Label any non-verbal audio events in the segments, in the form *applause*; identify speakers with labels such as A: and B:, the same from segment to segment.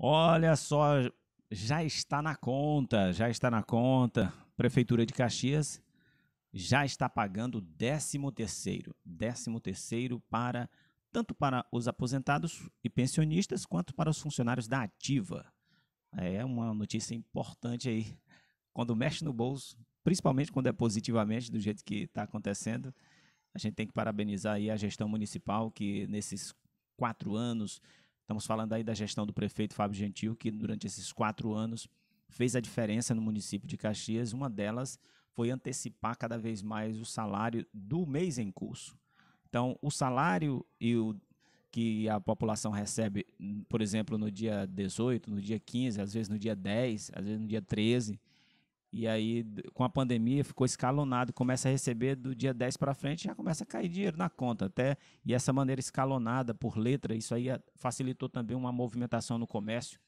A: Olha só, já está na conta, já está na conta. Prefeitura de Caxias já está pagando 13 terceiro, 13 terceiro para tanto para os aposentados e pensionistas quanto para os funcionários da ativa. É uma notícia importante aí. Quando mexe no bolso, principalmente quando é positivamente, do jeito que está acontecendo, a gente tem que parabenizar aí a gestão municipal que nesses quatro anos Estamos falando aí da gestão do prefeito Fábio Gentil, que durante esses quatro anos fez a diferença no município de Caxias. Uma delas foi antecipar cada vez mais o salário do mês em curso. Então, o salário e o que a população recebe, por exemplo, no dia 18, no dia 15, às vezes no dia 10, às vezes no dia 13, e aí, com a pandemia, ficou escalonado, começa a receber do dia 10 para frente, já começa a cair dinheiro na conta até. E essa maneira escalonada por letra, isso aí facilitou também uma movimentação no comércio.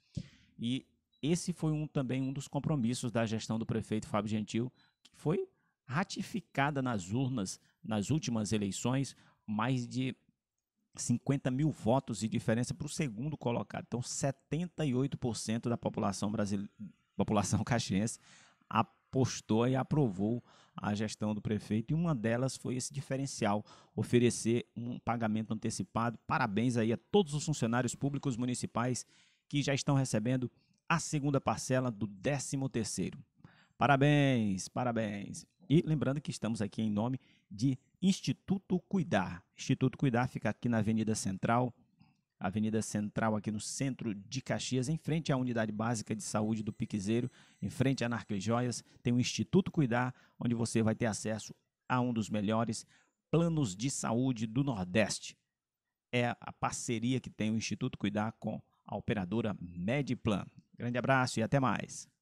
A: E esse foi um também um dos compromissos da gestão do prefeito Fábio Gentil, que foi ratificada nas urnas, nas últimas eleições, mais de 50 mil votos de diferença para o segundo colocado. Então, 78% da população brasile população *laughs* caxiense apostou e aprovou a gestão do prefeito, e uma delas foi esse diferencial, oferecer um pagamento antecipado. Parabéns aí a todos os funcionários públicos municipais que já estão recebendo a segunda parcela do 13º. Parabéns, parabéns. E lembrando que estamos aqui em nome de Instituto Cuidar. Instituto Cuidar fica aqui na Avenida Central, Avenida Central, aqui no centro de Caxias, em frente à Unidade Básica de Saúde do Piquizeiro, em frente à Narcle Joias, tem o Instituto Cuidar, onde você vai ter acesso a um dos melhores planos de saúde do Nordeste. É a parceria que tem o Instituto Cuidar com a operadora Mediplan. Grande abraço e até mais.